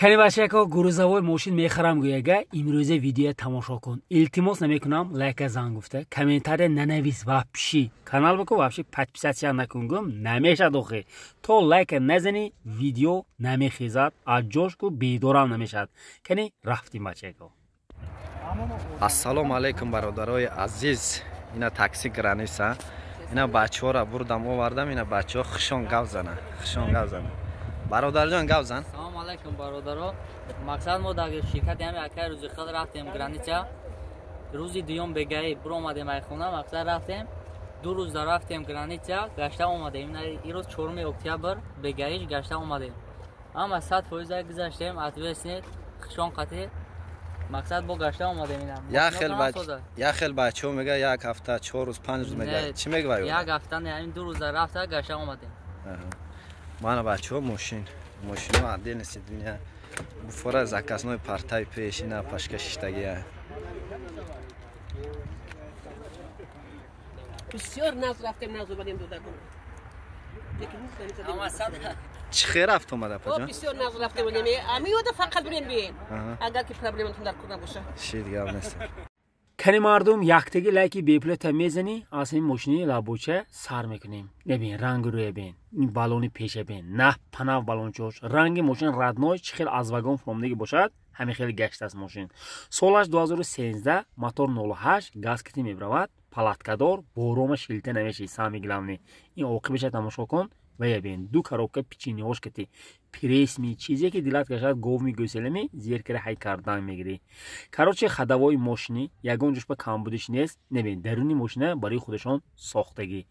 калимбашаякҳо гурузавои мошин мехарам гӯяга имрӯза видеоя тамошо кун илтимос намекунам лайка занг гуфта комментария нанавис вапши канал бику вапши подписатсия накун гум намешад охӣ то лайка назанӣ видео намехезад аз ҷошку бедорам намешад кани рафтим бачаяко ассалому алайкум бародарои азиз ина такси граниса ина бачаҳора бурдам овардам ина бачаҳо хушон гав зана хушон гав зана бародарҷон гав зана ассалому алайкум бародаро мақсад мо дар ширкати ҳами акай рӯзи хел рафтем граница рӯзи дуюм бегаи буромадем ай хона мақсад рафтем ду рӯз дар рафтем граница гашта омадем ирӯз чоруми октябр бегаиш гашта омадем ама сад фоиза гузаштем атвеснед хишон қатӣ мақсад бо гашта омадем як хел бачо мега як ҳафта чор рӯз панҷ рӯз мега чӣ мегваяк ҳафта не ин ду рӯз дар рафта гашта омадем من و بچه ها ماشین ماشین ها عدیل نیست دنیا بفاره از اکسنای پرتای پیش نه پشکشتگی ها بسیار ناز رفتیم ناز اومدیم دو دکن چه رفت اومده پا جان؟ بسیار ناز رفتیم بودیم امی فقط برین بین اگر که پرابلمتون در کنه باشه شی دیگه هم نیست кани мардум яктаги лайки бепулата мезани аз ин мошини лабоча сар мекунем бебин ранги рӯя бин ин балони пеша бин нах панав балончош ранги мошин радной чӣ хел аз вагон фромдаги бошад ҳами хел гаштааст мошин солаш 2013 мотор 08 газ кити мебиравад палаткадор борома шилита намешӣ сами гиламни ин оқибеша тамошо кун ваябин ду коробка печениош кати пресми чизе ки дилат кашад гов мигӯселами зеркира ҳай кардан мегирӣ короче хадавои мошинӣ ягон ҷошба камбудиш нест набин даруни мошина барои худашон сохтагӣ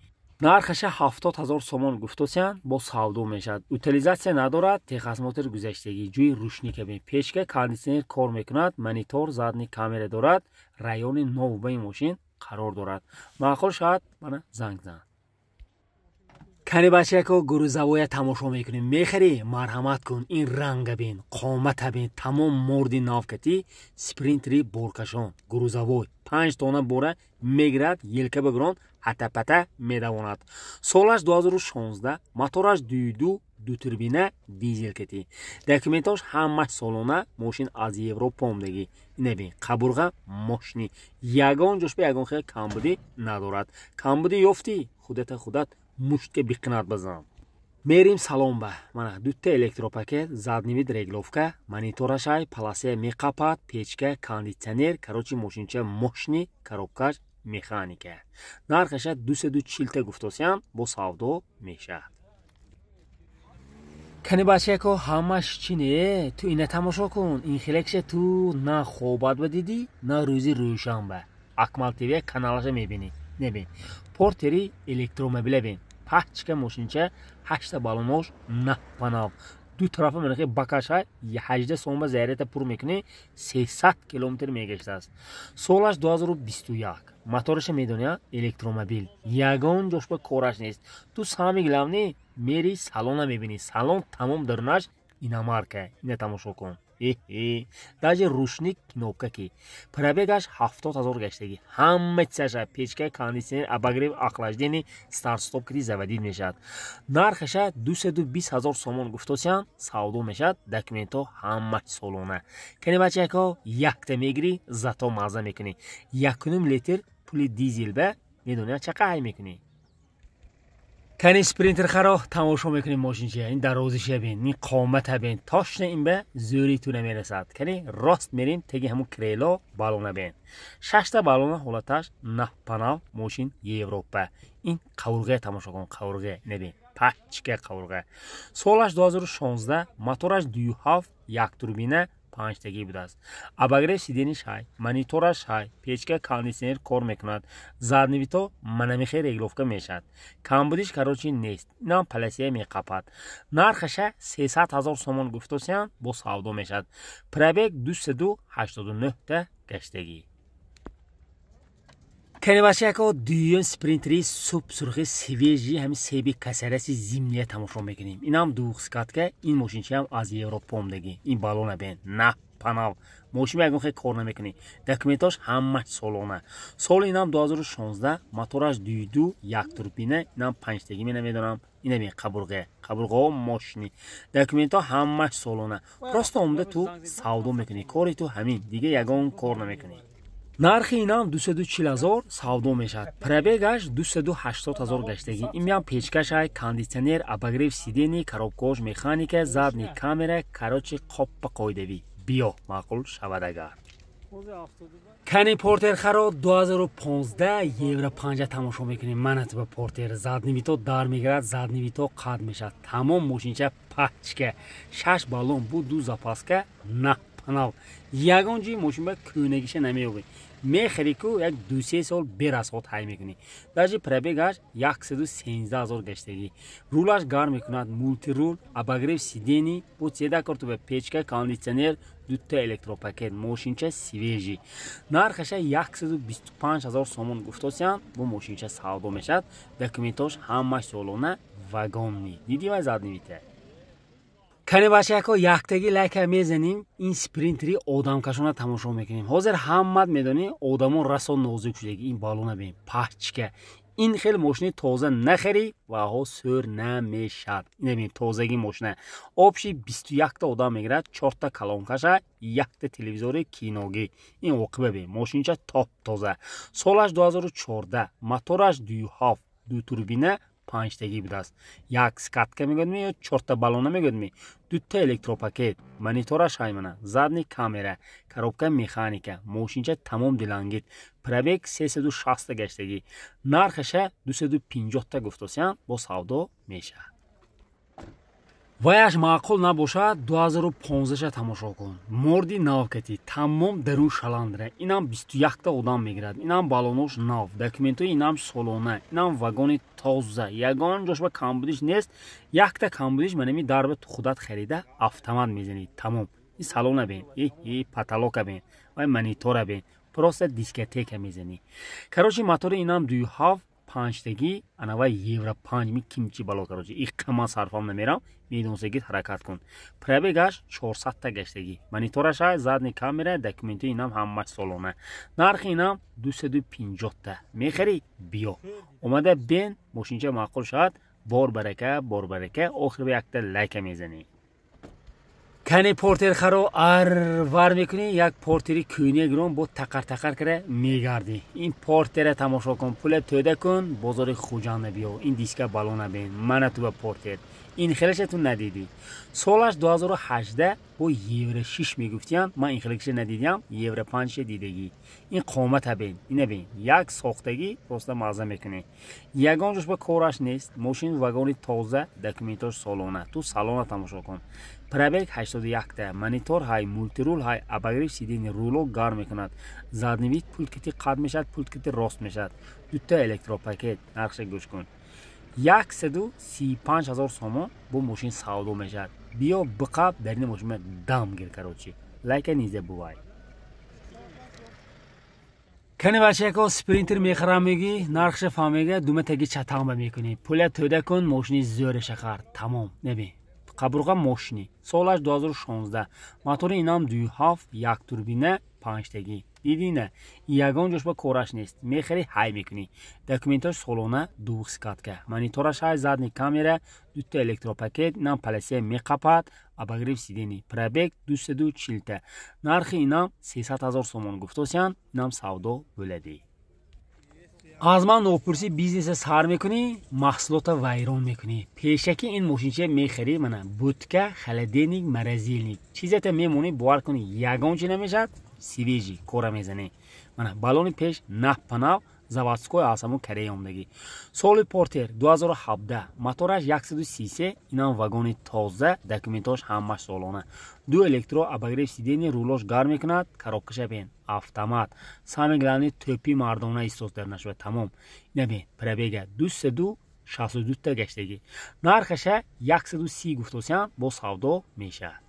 нархаша ҳафтод ҳазор сомон гуфтосиян бо савдо мешавад утилизатсия надорад техасмотер гузаштагӣ ҷӯи рушни каби пешка кондисионер кор мекунад монитор задни камера дорад раёни новбаи мошин қарор дорад маъқул шавад мана занг занд кани бачаяко гурузавоя тамошо мекунӣ мехарӣ марҳамат кун ин ранга бин қомата бин тамом морди навкатӣ спринтри боркашон гурузавой панҷ тона бора мегирад елка ба гирон ҳатапата медавонад солаш 2016 матораш дуду дутурбина дизелкатӣ документаш ҳамаш солона мошин аз европо омдагӣ набин қабурға мошинӣ ягон ҷошба ягон хел камбудӣ надорад камбудӣ ёфтӣ худата худат мушке биқинат базанам мерим саломба мана дутта электропакет заднивид регловка мониторашай паласия меқапат печка кондитсионер карочи мошинча мошни коробкаш механика нархаша дусаду чилта гуфтосиям бо савдо меша канебачаяко ҳамаш чине ту ина тамошо кун инхелекша ту на хобатба дидӣ на рӯзи рӯшанба акмалтв каналаша мебини небин портери электромобила бин пахчика мошинча ҳашта балонош наҳпанав ду тарафа менахи бакаша ҳажда сомба заярита пур мекуне сесад километр мегаштааст солаш дуҳазору бисту як матораша медония электромобил ягон ҷошба кораш нест ту сами главни мери салона мебини салон тамом дарунаш инамарка ина тамошо кун даже рушник кнопка ки пробегаш ҳафтод ҳазор гаштагӣ ҳама чизаша печка кондисионер обогрев охлаждени старстоп кирӣ заводид мешавад нархаша дусаду бист ҳазор сомон гуфтосиян савдо мешавад документҳо ҳама солона канебачакҳо якта мегирӣ зато маза мекунӣ якуним литр пули дизелба медонӣ чақай мекунӣ кани спринтерхаро тамошо мекунем мошинчи ин дарозиша бин ин қомата бин тошна ин ба зӯритуна мерасад кани рост мерем теги ҳамун крело балона бин шашта балона ҳолаташ нафпанав мошин европа ин қавурғая тамошо кун қавурғе набин пачка қавурғе солаш 2016 мотораш 27 як турбина 5 тагӣ будааст абагре сидениш ҳай мониторраш ҳай печка кондисионер кор мекунад заднивито манамихе регловка мешавад камбудиш карочи нест инам паласия меқапад нархаша 300 ҳазор сомон гуфтосиян бо савдо мешавад пробег 2289 гаштагӣ канивашияко дуюм спринтери субсурхи свежи ҳами себи касараси зимния тамошо мекунем инам дуухскатка ин мошинчиам аз европом даги ин балона бен на панав мошин ягон хе кор намекуне документаш ҳамаш солона соли инам 2016 матораш дуду як турбина инам панҷтаги менамедонам инаме қабурғе қабурғао мошини документо ҳамаш солона просто омда ту савдо мекунӣ кори ту ҳамин дигар ягон кор намекунӣ нархи инам 240 0 савдо мешавад пробегаш 280 0 гаштагӣ имиям печкашай кондисионер абагрев сидени коробкош механика задни камера карочи қоппа қоидавӣ биё маъқул шавад агар кани портерхаро 2015 евро 5 тамошо мекунем манат ба портер заднивито дар мегирад заднивито қад мешавад тамом мошинча пачка шаш балон буд ду запаска на панал ягон ҷои мошинба кӯнагиша намеёбед мехри ку як дусе сол берасхот ҳай мекунӣ даҷи пробегаш 1сдусенздаҳазор гаштагӣ рулаш гарм мекунад мултирул абагрев сидени бо седакортуба печка кондисионер дутта электропакет мошинча свежи нархаша 125азор сомон гуфтосиан бо мошинча савдо мешавад документош ҳамаш солона вагонни дидима задни витая канебачаякҳо яхтаги лайка мезанем ин спринтри одамкашона тамошо мекунем ҳозир ҳаммат медони одамон расо нозук шудаги ин балона бием паҳчика ин хел мошинаи тоза нахарӣ ваҳо сӯр намешад инабием тозаги мошина обши бисту якта одам мегирад чорта калонкаша якта телевизори киногӣ ин оқиба бием мошинча топ тоза солаш 2014 матораш 27 дутурбина панҷтаги будааст як скатка мегӯядми ё чорта балона мегӯядми дутта электропакет монитора шаймана задни камера коробка механика мошинча тамом дилангит пробег сесаду шаста гаштагӣ нархаша дусаду пинҷоҳта гуфтосиям бо савдо мешавад вояш маъқул набошад 2015-а тамошо кун морди навкатӣ тамом дар ун шаландра инам 21та одам мегирад инам балонош нав документҳои инам солона инам вагони тоза ягон ҷошба камбудиш нест якта камбудиш манами дарба ту худат харида автомат мезанӣ тамом и салона бен и паталока бен вай манитора бен просто дискотека мезанӣ карочи мотори инам дуюҳафт панҷтаги анавай евро панҷ ми кимчи балокароҷи и қаман сарфам намерам медонсагид ҳаракат кун прабегаш чорсадта гаштагӣ маниторашӣ задни камера документи инам ҳамаш солона нархи инам дусаду пинҷотта мехарӣ биё омада бен мошинча маъқул шавад бор барака бор барака охир ба якта лайка мезанӣ кани портерхаро арвар мекунӣ як портери кӯнегирон бо тақартақар кара мегардӣ ин портера тамошо кун пуле тӯда кун бозори хуҷанна биё ин диска бало набин мана ту ба портер ин хелеша ту надиди солаш 2018 бо евро 6 мегуфтиам ман ин хелеша надидиам евро 5 дидагӣ ин қомата бен ин бен як сохтагӣ просто маза мекуне ягон ҷош ба кораш нест мошин вагони тоза документаш солона ту салона тамошо кун пробег 81 да монитор ҳай мултирул ҳай абагриф сидини руло гар мекунад заднивид пулткати қад мешавад пулткати рост мешавад дутта электропакет нарша гӯш кун 135 ҳазор сомон бо мошин савдо мешавад биё биқа дар ин мошин дам гир карочи лайка низе бувай кани вашеко спринтер мехӯрамегӣ нархша фаҳмега дума теги чатамба мекунӣ пуля тӯда кун мошини зӯре шахар тамом небин қабурға мошини солаш 2016 мотори инам 27 як турбина 5 теги дидӣ на ягон ҷошба кораш нест мехӯри ҳай мекунӣ документаш солона дусикатка мониторашҳ задни камера дута электропакет нам палесе меқапад абагрив сидини пробег дусаду чилта нархи инам сесад ҳазор сомон гуфтосиян нам савдо бӯледӣ аз ман нопурсӣ бизнесе сар мекунӣ маҳсулота вайрон мекунӣ пешакӣ ин мошинча мехӯрӣ мана будка холодилник морозилник чизете мемонӣ бовар кунӣ ягон чӣ намешавад сивежи кора мезанӣ мана балони пеш наҳпанав заводской асаму кореяомдагӣ соли портер 2017 мотораш 1303 инам вагони тоза документаш ҳамаш солона ду электро абагреф сидени рулош гар мекунад каробкаша бен автомат сами гланди тӯпи мардона истос дарнашуда тамом инабен пробега 202 62 гаштагӣ нархаша 130 гуфтосиян бо савдо мешавад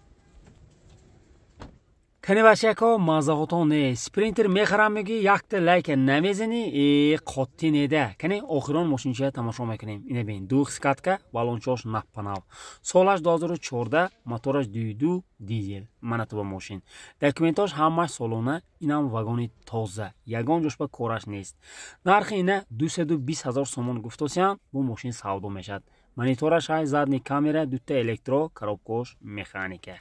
канивашако мазағутоне спринтер мехарам меги якте лайке намезени и қоттинеда кани охирон мошинча тамошо мекунем ина бин ду хискатка валончош напанав солаш дозору чорда мотораш дуду дизел манатоба мошин документаш ҳамаш солона инам вагони тоза ягон ҷошба кораш нест нархи ина дусаду бист ҳазор сомон гуфтосиян бу мошин савдо мешад манитораш ҳай задни камера дутта электро коробкош механика